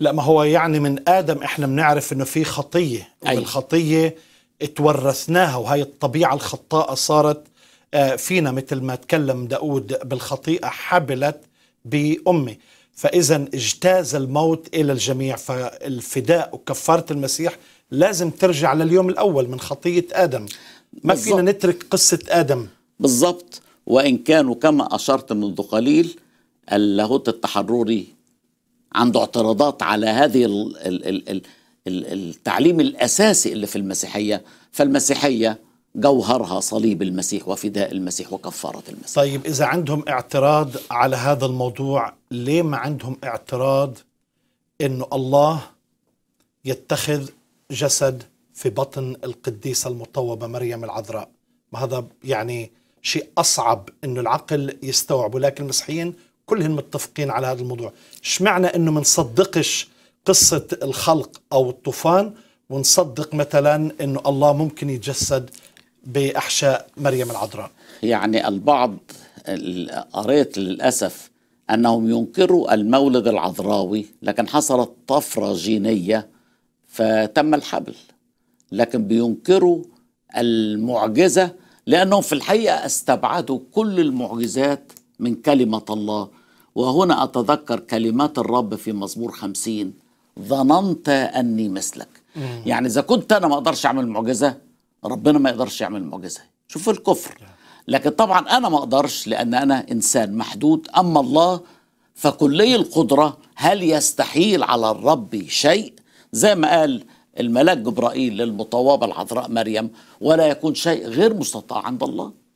لا ما هو يعني من ادم احنا بنعرف انه في خطيه أي. والخطيه تورثناها وهي الطبيعه الخطاءه صارت آه، فينا مثل ما تكلم داود بالخطيئه حبلت بامي فاذا اجتاز الموت الى الجميع فالفداء وكفاره المسيح لازم ترجع لليوم الاول من خطيه ادم ما بالزبط. فينا نترك قصه ادم بالضبط وان كانوا كما اشرت منذ قليل اللاهوت التحرري عنده اعتراضات على هذه ال ال ال التعليم الاساسي اللي في المسيحيه فالمسيحيه جوهرها صليب المسيح وفداء المسيح وكفاره المسيح طيب اذا عندهم اعتراض على هذا الموضوع ليه ما عندهم اعتراض انه الله يتخذ جسد في بطن القديسه المطوبه مريم العذراء ما هذا يعني شيء اصعب انه العقل يستوعبه لكن المسيحيين كلهم متفقين على هذا الموضوع اشمعنى انه منصدقش قصة الخلق أو الطوفان ونصدق مثلا أنه الله ممكن يتجسد بأحشاء مريم العذراء يعني البعض قريت للأسف أنهم ينكروا المولد العذراوي لكن حصلت طفرة جينية فتم الحبل لكن بينكروا المعجزة لأنهم في الحقيقة استبعدوا كل المعجزات من كلمة الله وهنا أتذكر كلمات الرب في مزمور خمسين ظننت أني مثلك يعني إذا كنت أنا ما أقدرش أعمل معجزة ربنا ما يقدرش يعمل معجزة شوف الكفر نعم. لكن طبعا أنا ما أقدرش لأن أنا إنسان محدود أما الله فكلي القدرة هل يستحيل على الرب شيء زي ما قال الملاك جبرائيل للمطوابة العذراء مريم ولا يكون شيء غير مستطاع عند الله